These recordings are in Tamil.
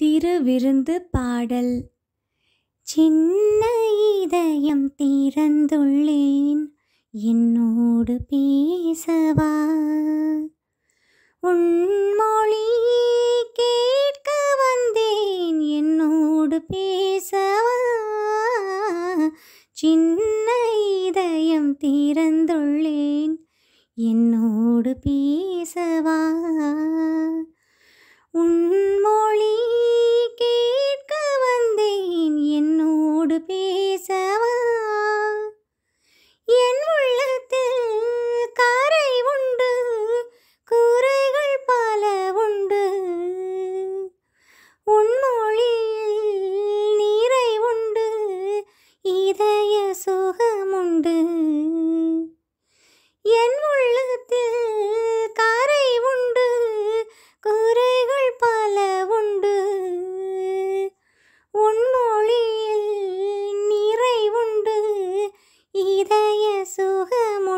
திருவிருந்து பாடல் சின்ன இதயம் திறந்துள்ளேன் என்னோடு பேசவா உன்மொழி கேட்க வந்தேன் என்னோடு பேசவா சின்ன இதயம் திறந்துள்ளேன் என்னோடு பேசவா உன்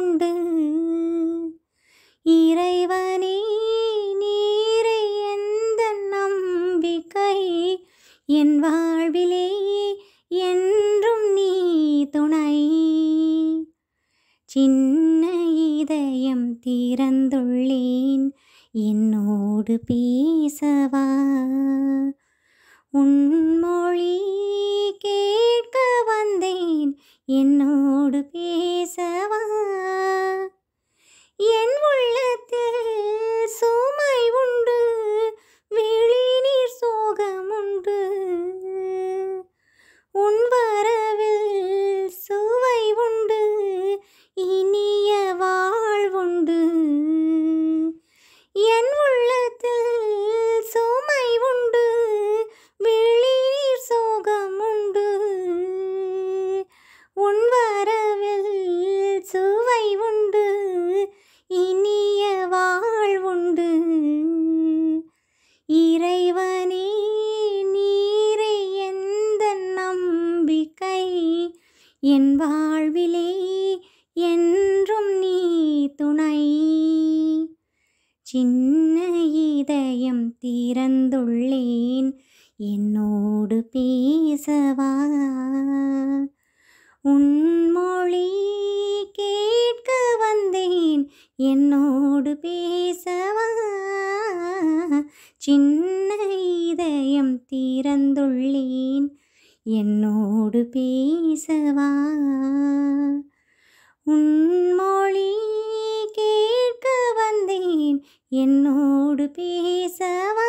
உண்டு இறைவனே நீரை எந்த நம்பிக்கை என் வாழ்விலே என்றும் நீ துணை சின்ன இதயம் திறந்துள்ளேன் என்னோடு பேசவா உன்மொழி கேட்க வந்தேன் என்னோடு பே என் வாழ்விலே என்றும் நீ துணை சின்ன இதயம் திறந்துள்ளேன் என்னோடு பேசவா உன்மொழி கேட்க வந்தேன் என்னோடு பேசவா சின்ன இதயம் திறந்துள்ளேன் என்னோடு பேசவா உன்மொழி கேட்க வந்தேன் என்னோடு பேசவா